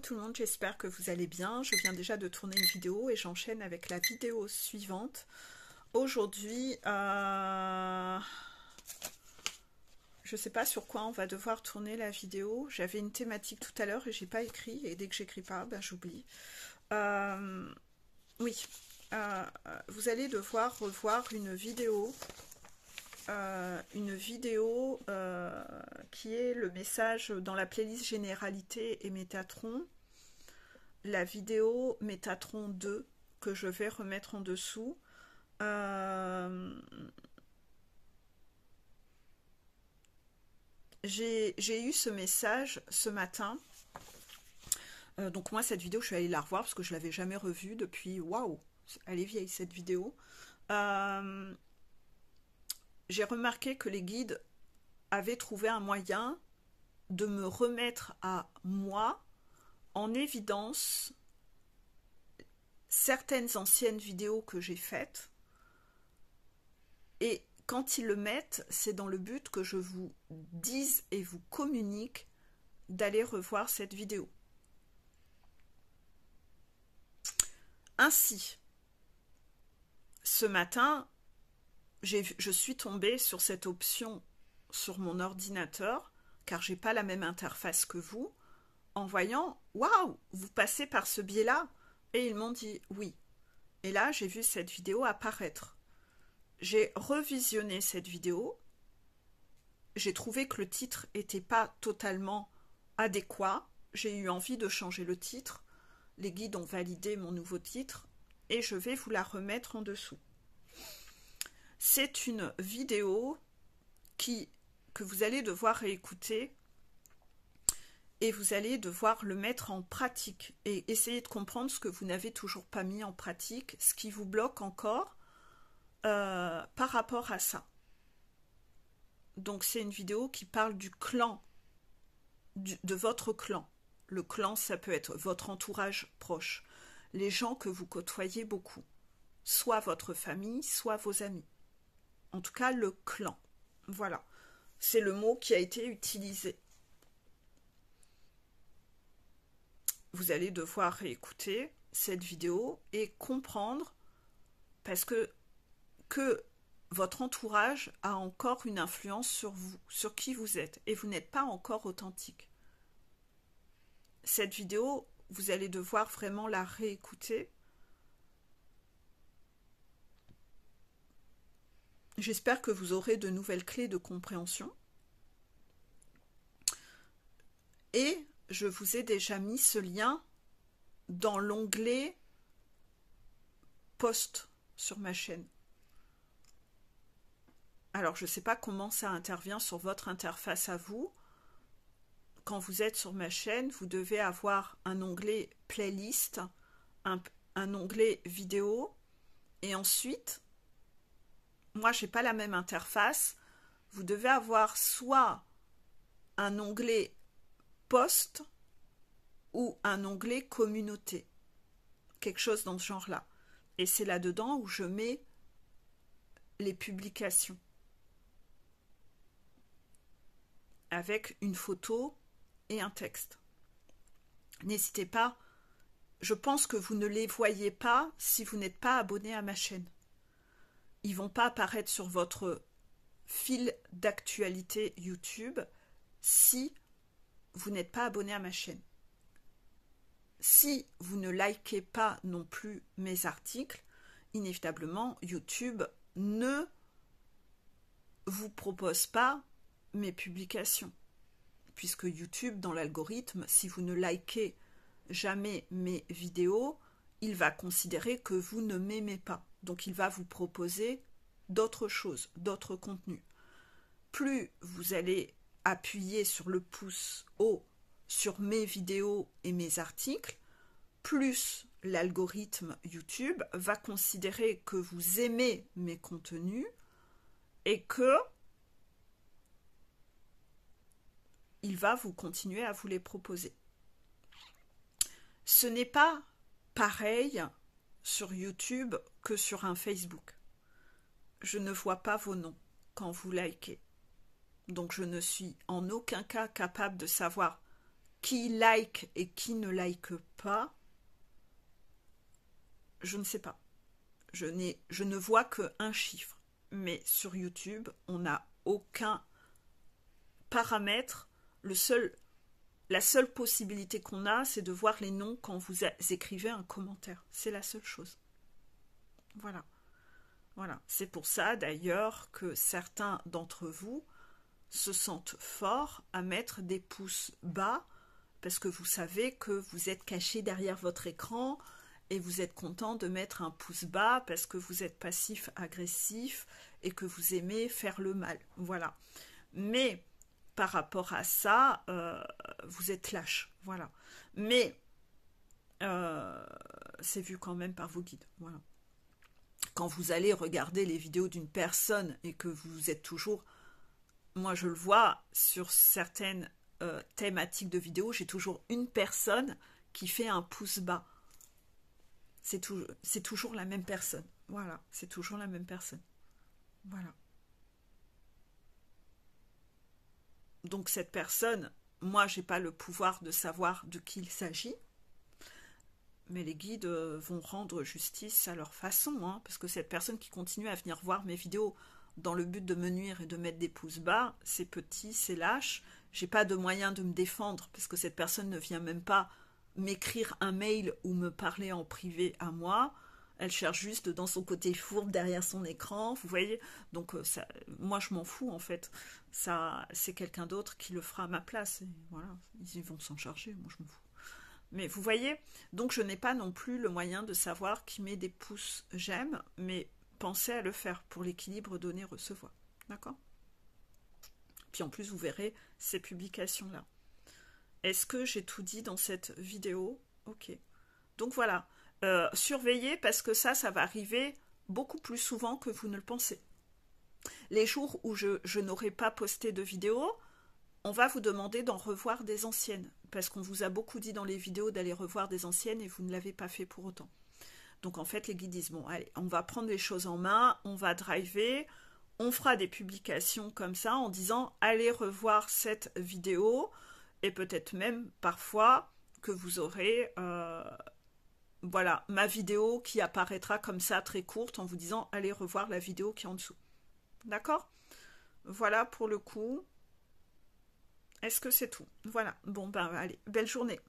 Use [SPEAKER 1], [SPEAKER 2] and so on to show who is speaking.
[SPEAKER 1] tout le monde, j'espère que vous allez bien. Je viens déjà de tourner une vidéo et j'enchaîne avec la vidéo suivante. Aujourd'hui, euh, je ne sais pas sur quoi on va devoir tourner la vidéo. J'avais une thématique tout à l'heure et j'ai pas écrit. Et dès que j'écris pas, ben j'oublie. Euh, oui, euh, vous allez devoir revoir une vidéo euh, une vidéo euh, qui est le message dans la playlist Généralité et Métatron, la vidéo Métatron 2 que je vais remettre en dessous. Euh, j'ai eu ce message ce matin. donc moi, cette vidéo, je suis allée la revoir parce que je l'avais jamais revue depuis... Waouh Elle est vieille, cette vidéo j'ai remarqué que les guides avaient trouvé un moyen de me remettre à moi en évidence certaines anciennes vidéos que j'ai faites. Et quand ils le mettent, c'est dans le but que je vous dise et vous communique d'aller revoir cette vidéo. Ainsi, ce matin, je suis tombée sur cette option sur mon ordinateur, car j'ai pas la même interface que vous, en voyant Waouh, vous passez par ce biais-là Et ils m'ont dit Oui. Et là, j'ai vu cette vidéo apparaître. J'ai revisionné cette vidéo. J'ai trouvé que le titre n'était pas totalement adéquat. J'ai eu envie de changer le titre. Les guides ont validé mon nouveau titre et je vais vous la remettre en dessous. C'est une vidéo qui, que vous allez devoir écouter et vous allez devoir le mettre en pratique et essayer de comprendre ce que vous n'avez toujours pas mis en pratique, ce qui vous bloque encore euh, par rapport à ça. Donc c'est une vidéo qui parle du clan, de votre clan. Le clan, ça peut être votre entourage proche, les gens que vous côtoyez beaucoup, soit votre famille, soit vos amis. En tout cas, le clan. Voilà. C'est le mot qui a été utilisé. Vous allez devoir réécouter cette vidéo et comprendre parce que que votre entourage a encore une influence sur vous, sur qui vous êtes, et vous n'êtes pas encore authentique. Cette vidéo, vous allez devoir vraiment la réécouter J'espère que vous aurez de nouvelles clés de compréhension. Et je vous ai déjà mis ce lien dans l'onglet post sur ma chaîne. Alors, je ne sais pas comment ça intervient sur votre interface à vous. Quand vous êtes sur ma chaîne, vous devez avoir un onglet playlist, un, un onglet vidéo, et ensuite, moi, je n'ai pas la même interface. Vous devez avoir soit un onglet poste ou un onglet communauté. Quelque chose dans ce genre-là. Et c'est là-dedans où je mets les publications. Avec une photo et un texte. N'hésitez pas. Je pense que vous ne les voyez pas si vous n'êtes pas abonné à ma chaîne ils vont pas apparaître sur votre fil d'actualité YouTube si vous n'êtes pas abonné à ma chaîne. Si vous ne likez pas non plus mes articles, inévitablement, YouTube ne vous propose pas mes publications. Puisque YouTube, dans l'algorithme, si vous ne likez jamais mes vidéos, il va considérer que vous ne m'aimez pas. Donc il va vous proposer d'autres choses, d'autres contenus. Plus vous allez appuyer sur le pouce haut sur mes vidéos et mes articles, plus l'algorithme YouTube va considérer que vous aimez mes contenus et que il va vous continuer à vous les proposer. Ce n'est pas pareil sur YouTube que sur un Facebook. Je ne vois pas vos noms quand vous likez. Donc je ne suis en aucun cas capable de savoir qui like et qui ne like pas. Je ne sais pas. Je, je ne vois que un chiffre. Mais sur YouTube, on n'a aucun paramètre. Le seul la seule possibilité qu'on a, c'est de voir les noms quand vous écrivez un commentaire. C'est la seule chose. Voilà. Voilà. C'est pour ça d'ailleurs que certains d'entre vous se sentent forts à mettre des pouces bas parce que vous savez que vous êtes caché derrière votre écran et vous êtes content de mettre un pouce bas parce que vous êtes passif agressif et que vous aimez faire le mal. Voilà. Mais par rapport à ça, euh, vous êtes lâche. Voilà. Mais euh, c'est vu quand même par vos guides. Voilà. Quand vous allez regarder les vidéos d'une personne et que vous êtes toujours, moi je le vois sur certaines euh, thématiques de vidéos, j'ai toujours une personne qui fait un pouce bas. C'est toujours la même personne. Voilà, c'est toujours la même personne. Voilà. Donc cette personne, moi, je n'ai pas le pouvoir de savoir de qui il s'agit, mais les guides euh, vont rendre justice à leur façon, hein, parce que cette personne qui continue à venir voir mes vidéos dans le but de me nuire et de mettre des pouces bas, c'est petit, c'est lâche, j'ai pas de moyen de me défendre, parce que cette personne ne vient même pas m'écrire un mail ou me parler en privé à moi, elle cherche juste dans son côté fourbe derrière son écran, vous voyez. Donc euh, ça, moi je m'en fous en fait. Ça, c'est quelqu'un d'autre qui le fera à ma place. Et voilà, ils vont s'en charger. Moi je m'en fous. Mais vous voyez, donc je n'ai pas non plus le moyen de savoir qui met des pouces j'aime, mais pensez à le faire pour l'équilibre donné-recevoir. D'accord Puis en plus, vous verrez ces publications-là. Est-ce que j'ai tout dit dans cette vidéo Ok. Donc voilà, euh, surveillez parce que ça, ça va arriver beaucoup plus souvent que vous ne le pensez. Les jours où je, n'aurai pas posté de vidéo, on va vous demander d'en revoir des anciennes, parce qu'on vous a beaucoup dit dans les vidéos d'aller revoir des anciennes et vous ne l'avez pas fait pour autant. Donc en fait, les guides disent, bon, allez, on va prendre les choses en main, on va driver, on fera des publications comme ça en disant, allez revoir cette vidéo, et peut-être même parfois que vous aurez... Euh, voilà ma vidéo qui apparaîtra comme ça très courte en vous disant allez revoir la vidéo qui est en dessous. D'accord Voilà pour le coup. Est-ce que c'est tout Voilà. Bon ben allez, belle journée.